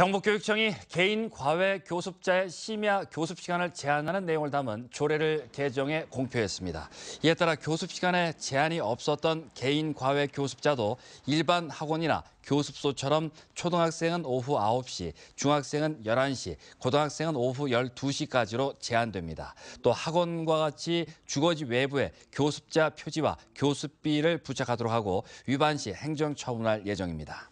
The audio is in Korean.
경북교육청이 개인 과외 교습자의 심야 교습 시간을 제한하는 내용을 담은 조례를 개정해 공표했습니다. 이에 따라 교습 시간에 제한이 없었던 개인 과외 교습자도 일반 학원이나 교습소처럼 초등학생은 오후 9시, 중학생은 11시, 고등학생은 오후 12시까지로 제한됩니다. 또 학원과 같이 주거지 외부에 교습자 표지와 교습비를 부착하도록 하고 위반 시 행정 처분할 예정입니다.